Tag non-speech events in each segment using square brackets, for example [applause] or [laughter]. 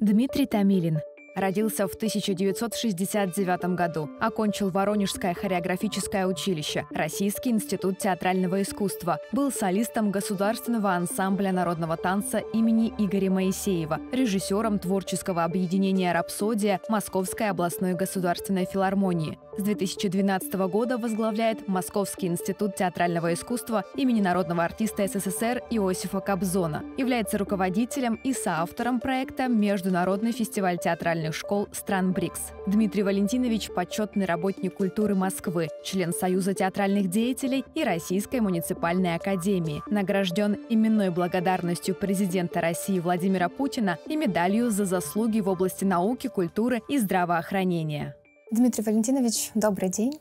Дмитрий Тамилин Родился в 1969 году. Окончил Воронежское хореографическое училище, Российский институт театрального искусства. Был солистом Государственного ансамбля народного танца имени Игоря Моисеева, режиссером творческого объединения «Рапсодия» Московской областной государственной филармонии. С 2012 года возглавляет Московский институт театрального искусства имени народного артиста СССР Иосифа Кобзона. Является руководителем и соавтором проекта «Международный фестиваль театрального музыкальных школ стран БРИКС. Дмитрий Валентинович – почетный работник культуры Москвы, член Союза театральных деятелей и Российской муниципальной академии, награжден именной благодарностью президента России Владимира Путина и медалью за заслуги в области науки, культуры и здравоохранения. Дмитрий Валентинович, добрый день.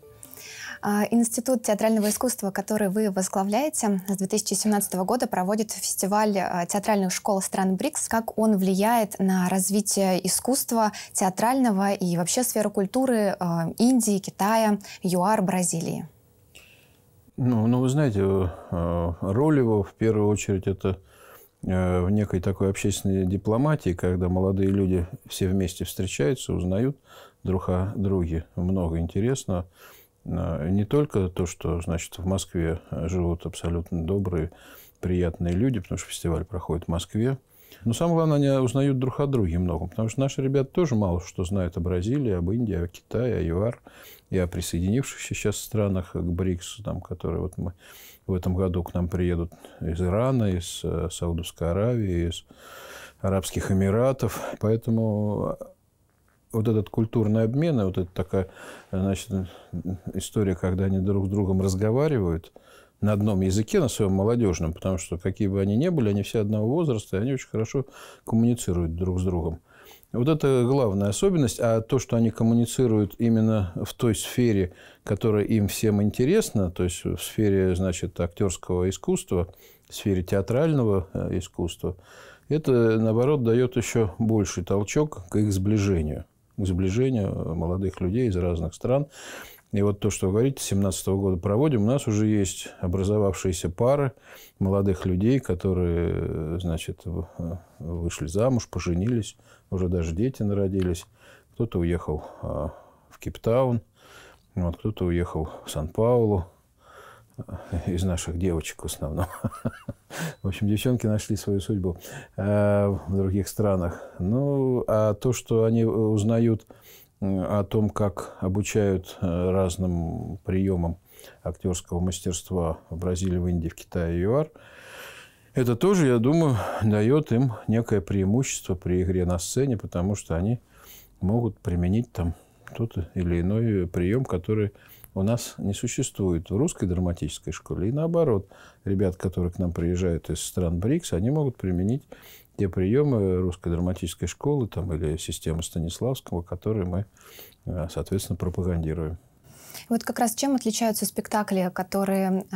А, институт театрального искусства, который вы возглавляете, с 2017 года проводит фестиваль а, театральных школ стран БРИКС. Как он влияет на развитие искусства театрального и вообще сферы культуры а, Индии, Китая, ЮАР, Бразилии? Ну, ну, вы знаете, э, роль его в первую очередь это э, в некой такой общественной дипломатии, когда молодые люди все вместе встречаются, узнают друг о друге много интересного. А, не только то, что значит, в Москве живут абсолютно добрые, приятные люди, потому что фестиваль проходит в Москве. Но самое главное, они узнают друг о друге много, потому что наши ребята тоже мало что знают о Бразилии, об Индии, о Китае, о ЮАР и о присоединившихся сейчас странах к э, БРИКС, там, которые вот мы в этом году к нам приедут из Ирана, из э, Саудовской Аравии, из Арабских Эмиратов. Поэтому вот этот культурный обмен, и вот эта такая значит, история, когда они друг с другом разговаривают на одном языке, на своем молодежном, потому что какие бы они ни были, они все одного возраста, и они очень хорошо коммуницируют друг с другом. Вот это главная особенность, а то, что они коммуницируют именно в той сфере, которая им всем интересна, то есть в сфере, значит, актерского искусства, в сфере театрального э, искусства, это, наоборот, дает еще больший толчок к их сближению сближения э, молодых людей из разных стран. И вот то, что вы говорите, 2017 года проводим, у нас уже есть образовавшиеся пары молодых людей, которые, э, значит, э, вышли замуж, поженились, уже даже дети народились. Кто-то уехал а, в Кейптаун, вот, кто-то уехал в Сан-Паулу, [laughs] из наших девочек в основном. [laughs] В общем, девчонки нашли свою судьбу э, в других странах. Ну, а то, что они э, узнают э, о том, как обучают разным приемам актерского мастерства в Бразилии, в Индии, в Китае и ЮАР, это тоже, я думаю, дает им некое преимущество при игре на сцене, потому что они могут применить там тот или иной прием, который у нас не существует в русской драматической школе. И наоборот, ребят, которые к нам приезжают из стран БРИКС, они могут применить те приемы русской драматической школы там, или системы Станиславского, которые мы, э, соответственно, пропагандируем. Вот как раз чем отличаются спектакли, которые э,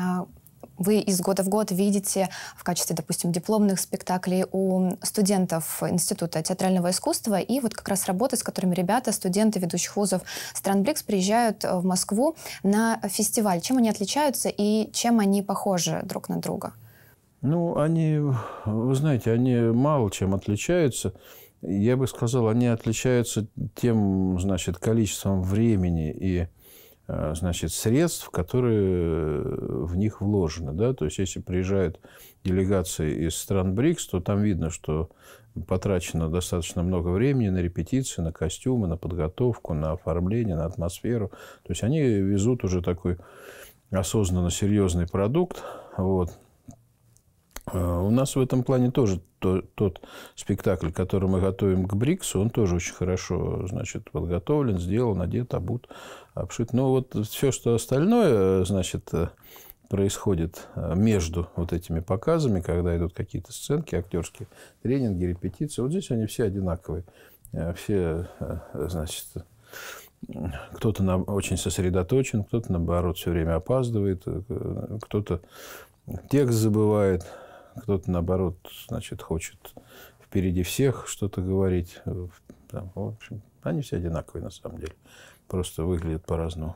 вы из года в год видите в качестве, допустим, дипломных спектаклей у студентов Института театрального искусства. И вот как раз работы, с которыми ребята, студенты ведущих вузов стран БРИКС приезжают э, в Москву на фестиваль. Чем они отличаются и чем они похожи друг на друга? Ну, они, вы знаете, они мало чем отличаются. Я бы сказал, они отличаются тем, значит, количеством времени и Э, значит, средств, которые э, в них вложены. Да? То есть, если приезжают делегации из стран БРИКС, то там видно, что потрачено достаточно много времени на репетиции, на костюмы, на подготовку, на оформление, на атмосферу. То есть, они везут уже такой осознанно серьезный продукт. Вот. Э, у нас в этом плане тоже тот спектакль, который мы готовим к Бриксу, он тоже очень хорошо значит, подготовлен, сделан, одет, обут, обшит. Но вот все, что остальное, значит, э, происходит э, между вот этими показами, когда идут какие-то сценки, актерские тренинги, репетиции, вот здесь они все одинаковые. Все, значит, кто-то на очень сосредоточен, кто-то, наоборот, все время опаздывает, кто-то текст забывает, кто-то, наоборот, значит, хочет впереди всех что-то говорить. Там, в общем, они все одинаковые на самом деле, просто выглядят по-разному.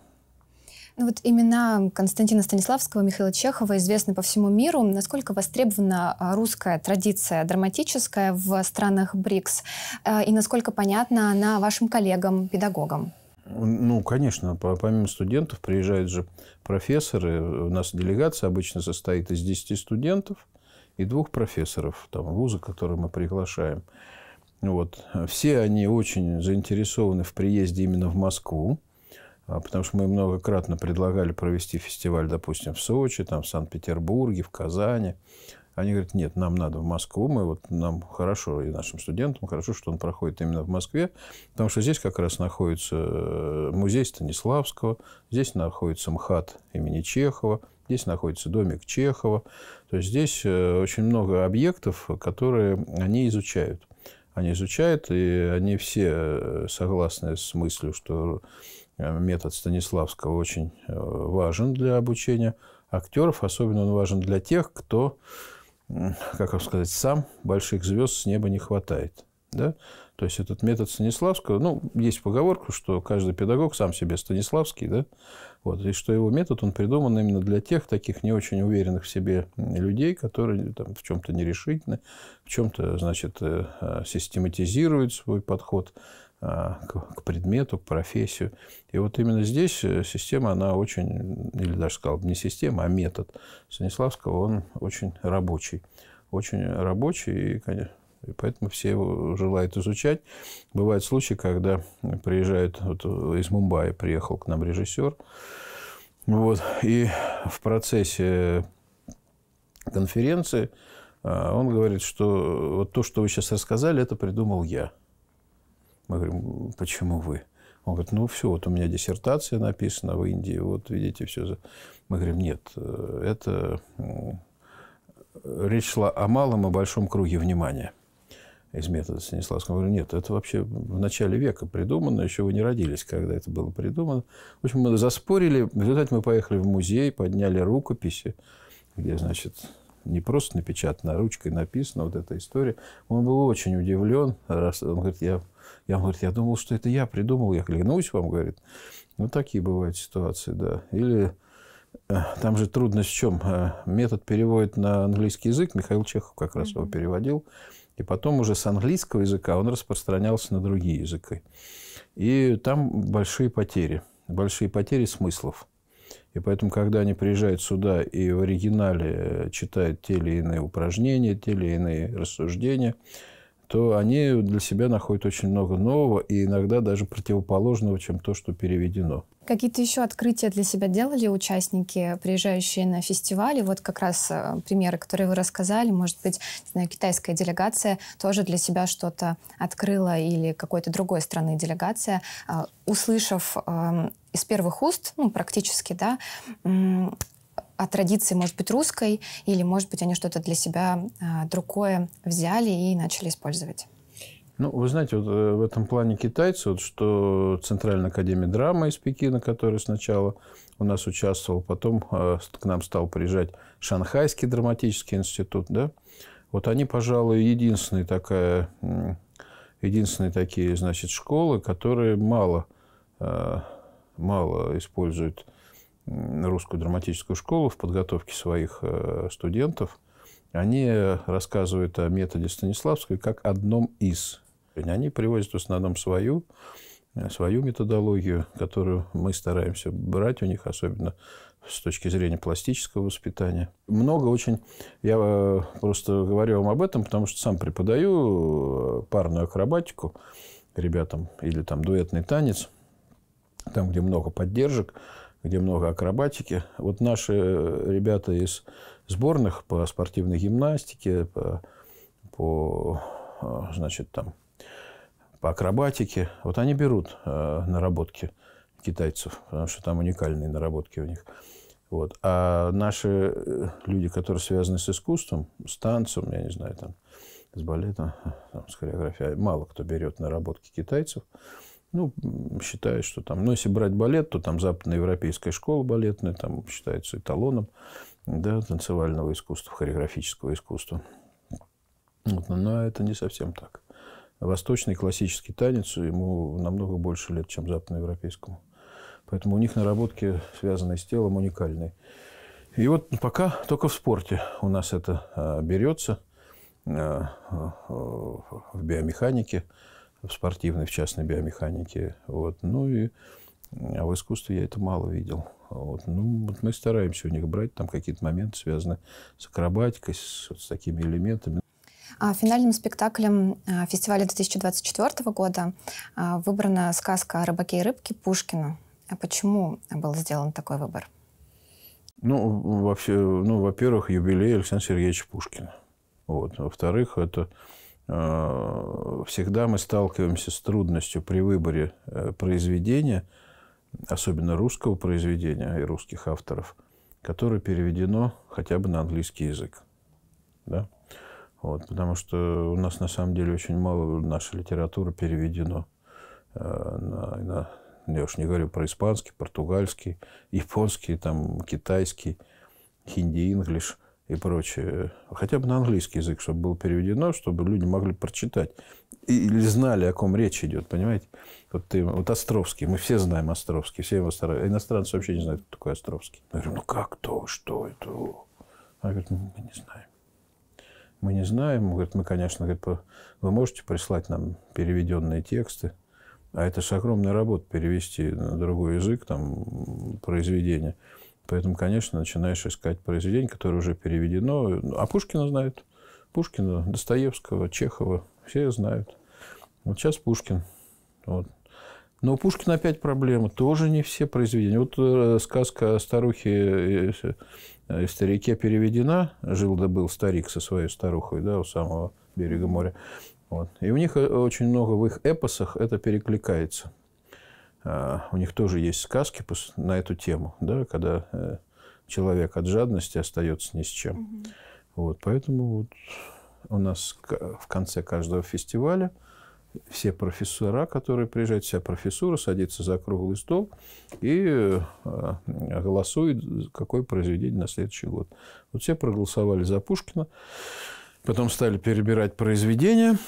Ну вот имена Константина Станиславского, Михаила Чехова известны по всему миру. Насколько востребована а, русская традиция драматическая в странах БРИКС? А, и насколько понятна она вашим коллегам, педагогам? Ну, конечно, помимо студентов приезжают же профессоры. У нас делегация обычно состоит из 10 студентов, и двух профессоров там, вуза, которые мы приглашаем. Вот. Все они очень заинтересованы в приезде именно в Москву, а, потому что мы многократно предлагали провести фестиваль, допустим, в Сочи, там, в Санкт-Петербурге, в Казани. Они говорят, нет, нам надо в Москву, мы вот нам хорошо, и нашим студентам хорошо, что он проходит именно в Москве, потому что здесь как раз находится э, музей Станиславского, здесь находится МХАТ имени Чехова, Здесь находится домик Чехова. То есть здесь э, очень много объектов, которые они изучают. Они изучают, и они все э, согласны с мыслью, что э, метод Станиславского очень важен для обучения актеров. Особенно он важен для тех, кто, как вам сказать, сам больших звезд с неба не хватает. Да? То есть этот метод Станиславского, ну, есть поговорка, что каждый педагог сам себе Станиславский, да, вот, и что его метод, он придуман именно для тех таких не очень уверенных в себе людей, которые там, в чем-то нерешительны, в чем-то, значит, э, а, систематизируют свой подход а, к предмету, к профессию. И вот именно здесь э, система, она очень, или даже сказал, не система, а метод Станиславского, он очень рабочий. Очень рабочий и, конечно, и поэтому все его желают изучать. Бывают случаи, когда приезжает вот э, из Мумбаи приехал к нам режиссер, вот, и в процессе конференции а, он говорит, что э, вот то, что вы сейчас рассказали, это придумал я. Мы говорим, почему вы? Он говорит, ну все, вот у меня диссертация написана в Индии, вот видите, все. Мы говорим, нет, э, это речь шла о малом и большом круге внимания из метода Станиславского. Я говорю, нет, это вообще в начале века придумано, еще вы не родились, когда это было придумано. В общем, мы заспорили, в результате мы поехали в музей, подняли рукописи, где, значит, не просто напечатано, а ручкой написано вот эта история. Он был очень удивлен. Раз, он говорит, я, я, говорит, я думал, что это я придумал, я клянусь вам, говорит. Ну, такие бывают ситуации, да. Или э, там же трудность в чем? Э, метод переводит на английский язык. Михаил Чехов как раз его переводил. И потом уже с английского языка он распространялся на другие языки. И там большие потери, большие потери смыслов. И поэтому, когда они приезжают сюда и в оригинале э, читают те или иные упражнения, те или иные рассуждения, то они для себя находят очень много нового и иногда даже противоположного, чем то, что переведено. Какие-то еще открытия для себя делали участники, приезжающие на фестивали? Вот как раз э, примеры, которые вы рассказали. Может быть, знаю, китайская делегация тоже для себя что-то открыла или какой-то другой страны делегация, э, услышав эм, из первых уст, ну, практически, да, о традиции, может быть, русской, или, может быть, они что-то для себя а, другое взяли и начали использовать? Ну, вы знаете, вот э, в этом плане китайцы, вот что Центральная академия драмы из Пекина, который сначала у нас участвовал, потом а, к нам стал приезжать Шанхайский драматический институт, да, вот они, пожалуй, единственные такая, единственные такие, значит, школы, которые мало, а, мало используют русскую драматическую школу в подготовке своих э, студентов, они рассказывают о методе Станиславской как одном из. Они привозят в основном свою, э, свою методологию, которую мы стараемся брать у них, особенно с точки зрения пластического воспитания. Много очень... Я э, просто говорю вам об этом, потому что сам преподаю парную акробатику ребятам или там дуэтный танец, там, где много поддержек где много акробатики. Вот наши э, ребята из сборных по спортивной гимнастике, по, по а, значит, там, по акробатике, вот они берут э, наработки китайцев, потому что там уникальные наработки у них. Вот. А наши э, люди, которые связаны с искусством, с танцем, я не знаю, там, с балетом, там, с хореографией, мало кто берет наработки китайцев ну, считаю, что там, ну, если брать балет, то там западноевропейская школа балетная, там считается эталоном, да, танцевального искусства, хореографического искусства. Вот, но это не совсем так. Восточный классический танец, ему намного больше лет, чем западноевропейскому. Поэтому у них наработки, связанные с телом, уникальные. И вот пока только в спорте у нас это а, берется, а, а, в биомеханике, в спортивной, в частной биомеханике. Вот. Ну и а в искусстве я это мало видел. Вот. Ну, вот мы стараемся у них брать там какие-то моменты, связанные с акробатикой, с, вот, с такими элементами. А Финальным спектаклем а, фестиваля 2024 года а, выбрана сказка о рыбаке и рыбке Пушкина. А почему был сделан такой выбор? Ну, вообще, ну, во-первых, юбилей Александра Сергеевича Пушкина. Вот. Во-вторых, это Э, всегда мы сталкиваемся с трудностью при выборе э, произведения, особенно русского произведения и русских авторов, которое переведено хотя бы на английский язык. Да? Вот, потому что у нас на самом деле очень мало наша литература переведено э, на, на я уж не говорю про испанский, португальский, японский, там, китайский, хинди-инглиш – и прочее. Хотя бы на английский язык, чтобы было переведено, чтобы люди могли прочитать. Или знали, о ком речь идет, понимаете? Вот, ты, вот Островский, мы все знаем Островский, все его стараются. Иностранцы вообще не знают, кто такой Островский. Я говорю, ну как то, что это? Она говорит, ну, мы не знаем. Мы не знаем. Говорит, мы, конечно, вы можете прислать нам переведенные тексты. А это же огромная работа перевести на другой язык там, произведение. Поэтому, конечно, начинаешь искать произведение, которое уже переведено. Ну, а Пушкина знают. Пушкина, Достоевского, Чехова. Все знают. Вот сейчас Пушкин. Вот. Но у Пушкина опять проблема. Тоже не все произведения. Вот э, сказка о старухе и э, э, старике переведена. Жил да был старик со своей старухой да, у самого берега моря. Вот. И у них очень много в их эпосах это перекликается. А, у них тоже есть сказки на эту тему, да, когда э, человек от жадности остается ни с чем. Угу. Вот, поэтому вот у нас в конце каждого фестиваля все профессора, которые приезжают, вся профессура садится за круглый стол и э, голосует, какое произведение на следующий год. Вот все проголосовали за Пушкина, потом стали перебирать произведения –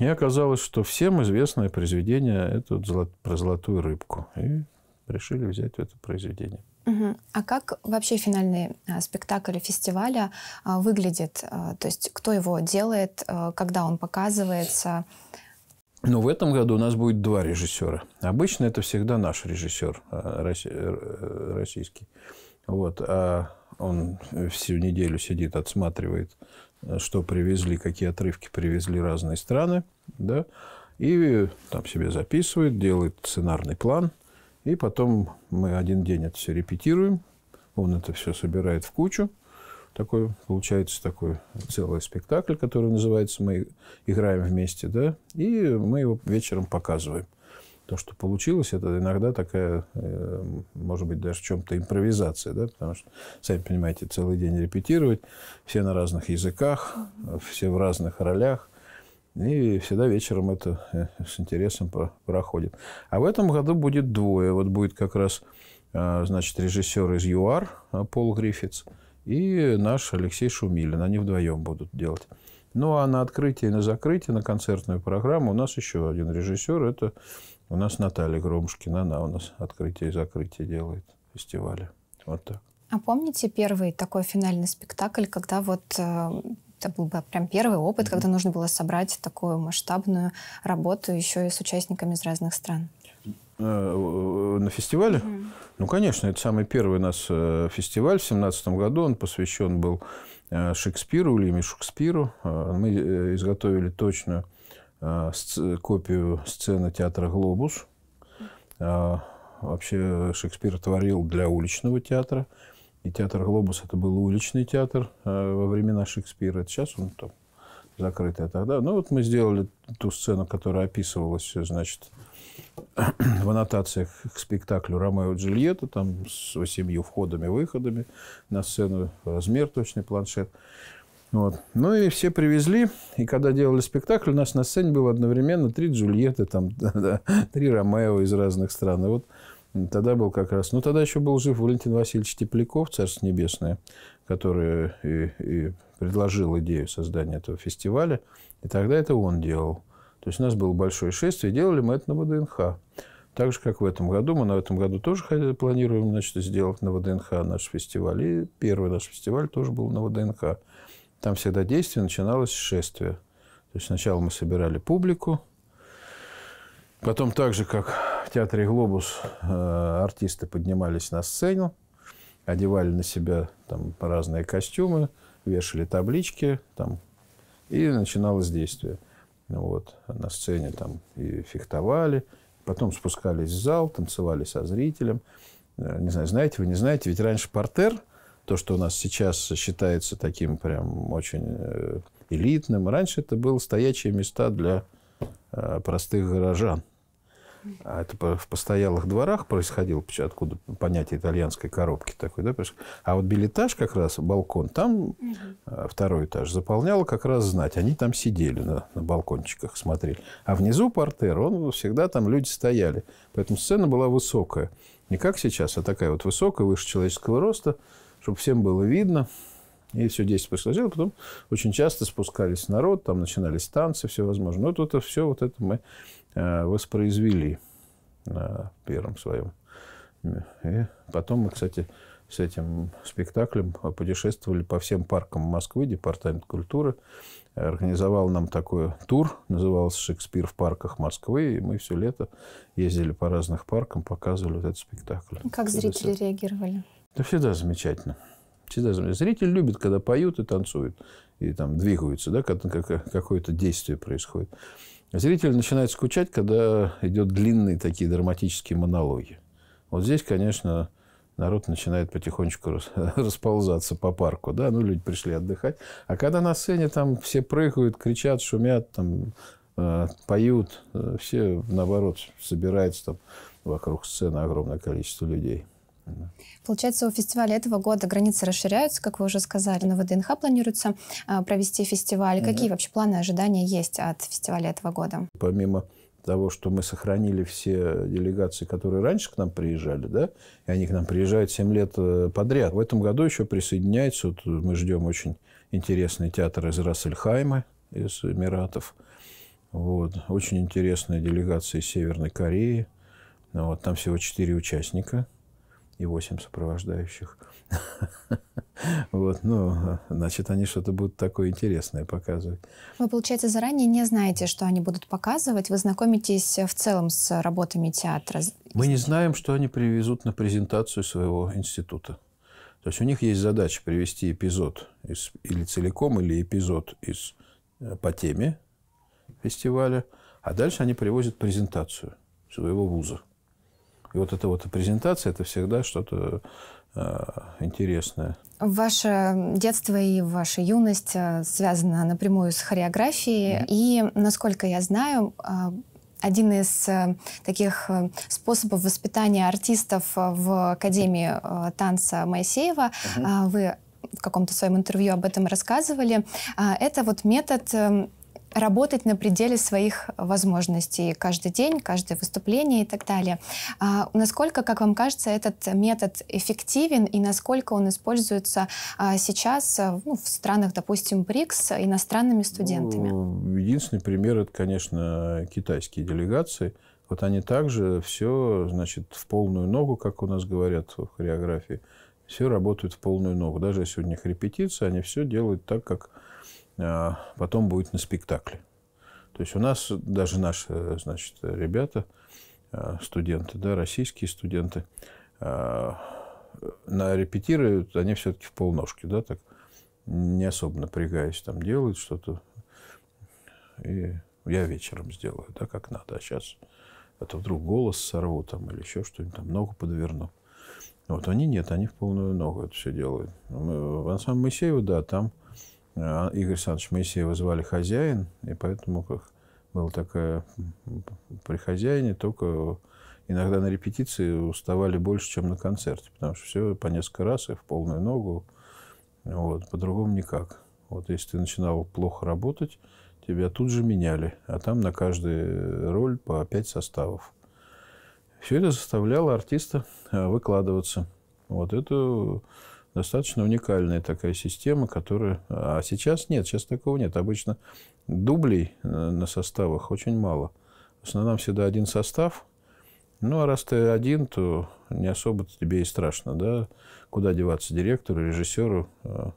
и оказалось, что всем известное произведение это про золотую рыбку. И решили взять это произведение. Угу. А как вообще финальный а, спектакль фестиваля а, выглядит? А, то есть кто его делает, когда он показывается? Ну, в этом году у нас будет два режиссера. Обычно это всегда наш режиссер э, э, российский. Вот. А он всю неделю сидит, отсматривает Э, что привезли, какие отрывки привезли разные страны, да, и там себе записывает, делает сценарный план, и потом мы один день это все репетируем, он это все собирает в кучу, такой, получается, такой целый спектакль, который называется «Мы играем вместе», да, и мы его вечером показываем – то, что получилось, это иногда такая, э, может быть, даже в чем-то импровизация, да, потому что, сами понимаете, целый день репетировать, все на разных языках, все в разных ролях, и всегда вечером это э, с интересом проходит. А в этом году будет двое. Вот будет как раз, э, значит, режиссер из ЮАР Пол Гриффитс и наш Алексей Шумилин. Они вдвоем будут делать. Ну, а на открытие и на закрытие, на концертную программу у нас еще один режиссер. Это у нас Наталья Громушкина, она у нас открытие и закрытие делает фестиваля. Вот так. А помните первый такой финальный спектакль, когда вот э, это был бы прям первый опыт, mm-hmm. когда нужно было собрать такую масштабную работу еще и с участниками из разных стран? Э, на фестивале? Mm-hmm. Ну, конечно, это самый первый у нас э, фестиваль в семнадцатом году. Он посвящен был Шекспиру, Уильяму Шекспиру. Мы изготовили точную Э, копию сцены театра «Глобус». Э, вообще Шекспир творил для уличного театра. И театр «Глобус» – это был уличный театр э, во времена Шекспира. сейчас он там закрытый, а тогда... Ну, вот мы сделали ту сцену, которая описывалась, значит, [clears throat] в аннотациях к спектаклю «Ромео и Джульетта», там с восемью входами-выходами на сцену, размер точный, планшет. Вот. Ну и все привезли, и когда делали спектакль, у нас на сцене было одновременно три Джульетты, там, [laughs] три Ромео из разных стран. И вот тогда был как раз... Ну, тогда еще был жив Валентин Васильевич Тепляков, Царство Небесное, который и, и предложил идею создания этого фестиваля. И тогда это он делал. То есть у нас было большое шествие, делали мы это на ВДНХ. Так же, как в этом году. Мы на этом году тоже планируем значит, сделать на ВДНХ наш фестиваль. И первый наш фестиваль тоже был на ВДНХ. Там всегда действие начиналось с шествия. То есть сначала мы собирали публику, потом так же, как в театре «Глобус», э, артисты поднимались на сцену, одевали на себя там разные костюмы, вешали таблички, там, и начиналось действие. Вот, на сцене там и фехтовали, потом спускались в зал, танцевали со зрителем. Э, не знаю, знаете вы, не знаете, ведь раньше портер то, что у нас сейчас считается таким прям очень э, элитным. Раньше это были стоячие места для э, простых горожан. А это в постоялых дворах происходило, откуда понятие итальянской коробки такой, да, А вот билетаж как раз, балкон, там угу. второй этаж заполняло как раз знать. Они там сидели на, на балкончиках, смотрели. А внизу портер, он всегда там люди стояли. Поэтому сцена была высокая. Не как сейчас, а такая вот высокая, выше человеческого роста чтобы всем было видно. И все действие происходило. Потом очень часто спускались народ, там начинались танцы, все возможно. Вот это все вот это мы э, воспроизвели на первом своем. И потом мы, кстати, с этим спектаклем путешествовали по всем паркам Москвы, Департамент культуры организовал нам такой тур, назывался «Шекспир в парках Москвы», и мы все лето ездили по разных паркам, показывали вот этот спектакль. Как зрители это... реагировали? Это всегда замечательно. Всегда замечательно. Зритель любит, когда поют и танцуют, и там двигаются, да, когда какое-то действие происходит. Зритель начинает скучать, когда идет длинные такие драматические монологи. Вот здесь, конечно, народ начинает потихонечку [laughs] расползаться по парку, да, ну, люди пришли отдыхать. А когда на сцене там все прыгают, кричат, шумят, там э, поют, э, все, наоборот, собирается там вокруг сцены огромное количество людей. Получается, у фестиваля этого года границы расширяются, как вы уже сказали. На ВДНХ планируется а, провести фестиваль. Угу. Какие вообще планы ожидания есть от фестиваля этого года? Помимо того, что мы сохранили все делегации, которые раньше к нам приезжали, да, и они к нам приезжают 7 лет э, подряд. В этом году еще присоединяется, вот э, мы ждем очень интересный театр из Рассельхайма, из Эмиратов, вот, очень интересная делегация из Северной Кореи, ну вот, там всего 4 участника – и 8 сопровождающих. [laughs] Вот, ну, значит, они что-то будут такое интересное показывать. Вы, получается, заранее не знаете, что они будут показывать? Вы знакомитесь э, в целом с работами театра? Мы не знаем, что они привезут на презентацию своего института. То есть у них есть задача привести эпизод из, или целиком, или эпизод из, э, по теме фестиваля, а дальше они привозят презентацию своего вуза. И вот эта вот презентация – это всегда что-то э, интересное. Ваше детство и ваша юность э, связана напрямую с хореографией. Mm-hmm. И, насколько я знаю, э, один из таких способов воспитания артистов в Академии танца Моисеева, mm-hmm. вы в каком-то своем интервью об этом рассказывали, это вот метод эм, работать на пределе своих возможностей каждый день, каждое выступление и так далее. А насколько, как вам кажется, этот метод эффективен и насколько он используется а, сейчас а, ну, в странах, допустим, БРИКС, иностранными студентами? Ну, единственный пример это, конечно, китайские делегации. Вот они также все, значит, в полную ногу, как у нас говорят в хореографии, все работают в полную ногу. Даже если у них репетиция, они все делают так, как а, потом будет на спектакле. То есть у нас даже наши, значит, ребята, а, студенты, да, российские студенты, а, на репетируют, они все-таки в полножке, да, так не особо напрягаясь, там делают что-то. И я вечером сделаю, да, как надо. А сейчас это вдруг голос сорву там или еще что-нибудь, там ногу подверну. Вот они нет, они в полную ногу это все делают. Ну, мы, Ансам Моисеева, да, там Э, Игорь Александрович Моисеева звали хозяин, и поэтому как было такое при хозяине, только иногда на репетиции уставали больше, чем на концерте, потому что все по несколько раз и в полную ногу, вот, по-другому никак. Вот если ты начинал плохо работать, тебя тут же меняли, а там на каждую роль по пять составов. Все это заставляло артиста э, выкладываться. Вот это достаточно уникальная такая система, которая... А сейчас нет, сейчас такого нет. Обычно дублей э, на составах очень мало. В основном всегда один состав. Ну, а раз ты один, то не особо -то тебе и страшно, да? Куда деваться директору, режиссеру? А,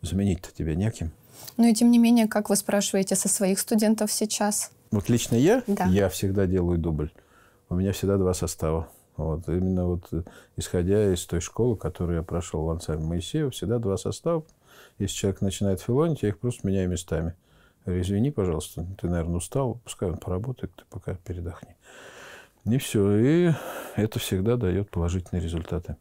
заменить-то тебя неким. Ну и тем не менее, как вы спрашиваете со своих студентов сейчас? Вот лично я? Да. Я всегда делаю дубль. У меня всегда два состава. Вот, именно вот э, исходя из той школы, которую я прошел в ансамбле Моисеева, всегда два состава. Если человек начинает филонить, я их просто меняю местами. Говорю, извини, пожалуйста, ты, наверное, устал, пускай он поработает, ты пока передохни. И все. И это всегда дает положительные результаты.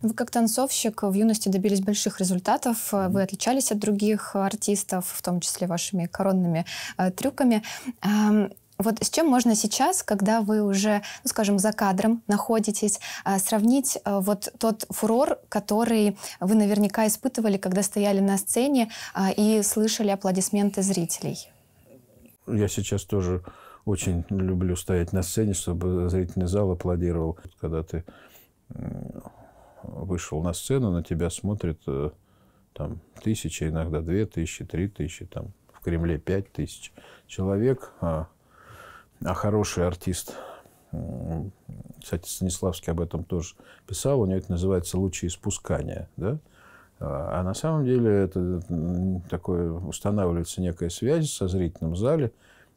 Вы как танцовщик в юности добились больших результатов. Э, вы отличались от других артистов, в том числе вашими коронными э, трюками. Вот с чем можно сейчас, когда вы уже, ну, скажем, за кадром находитесь, а, сравнить а, вот тот фурор, который вы наверняка испытывали, когда стояли на сцене а, и слышали аплодисменты зрителей? Я сейчас тоже очень люблю стоять на сцене, чтобы зрительный зал аплодировал. Когда ты вышел на сцену, на тебя смотрят э, там тысячи, иногда две тысячи, три тысячи, там в Кремле пять тысяч человек, а а хороший артист, кстати, Станиславский об этом тоже писал, у него это называется «лучи испускания». Да? А, а на самом деле это такое, устанавливается некая связь со зрительным в зале.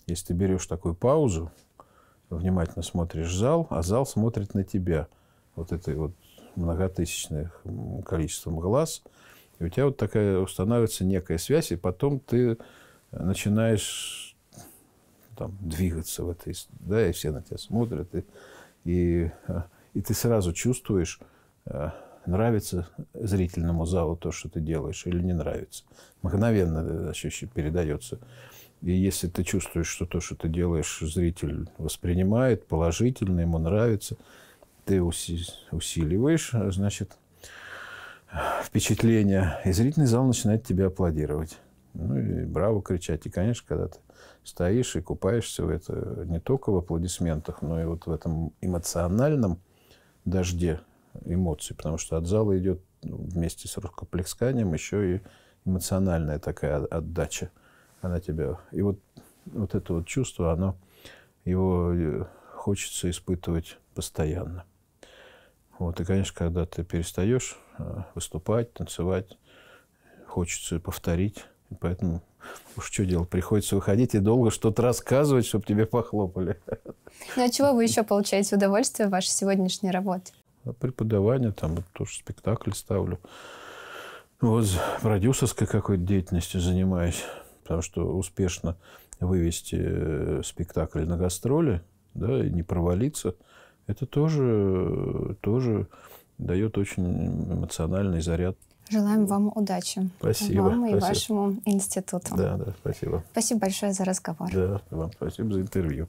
Если ты берешь такую паузу, внимательно смотришь зал, а зал смотрит на тебя. Вот этой вот многотысячных количеством глаз. И у тебя вот такая устанавливается некая связь, и потом ты начинаешь там, двигаться в этой, да, и все на тебя смотрят, и, и, э, и ты сразу чувствуешь, э, нравится зрительному залу то, что ты делаешь, или не нравится. Мгновенно э, ощущение передается. И если ты чувствуешь, что то, что ты делаешь, зритель воспринимает положительно, ему нравится, ты усиливаешь, значит, впечатление, и зрительный зал начинает тебя аплодировать. Ну и браво кричать. И, конечно, когда ты стоишь и купаешься в это не только в аплодисментах, но и вот в этом эмоциональном дожде эмоций, потому что от зала идет ну, вместе с рукоплесканием еще и эмоциональная такая отдача. Она тебя... И вот, вот это вот чувство, оно, его э, хочется испытывать постоянно. Вот, и, конечно, когда ты перестаешь э, выступать, танцевать, хочется повторить. И поэтому уж что делать, приходится выходить и долго что-то рассказывать, чтобы тебе похлопали. Ну, а чего вы еще получаете удовольствие в вашей сегодняшней работе? А преподавание, там, тоже спектакль ставлю. Вот продюсерской какой-то деятельностью занимаюсь, потому что успешно вывести э, спектакль на гастроли, да, и не провалиться, это тоже, э, тоже дает очень эмоциональный заряд. Желаем вам удачи. Спасибо. Вам и вашему институту. Да, да, спасибо. Спасибо большое за разговор. Да, вам спасибо за интервью.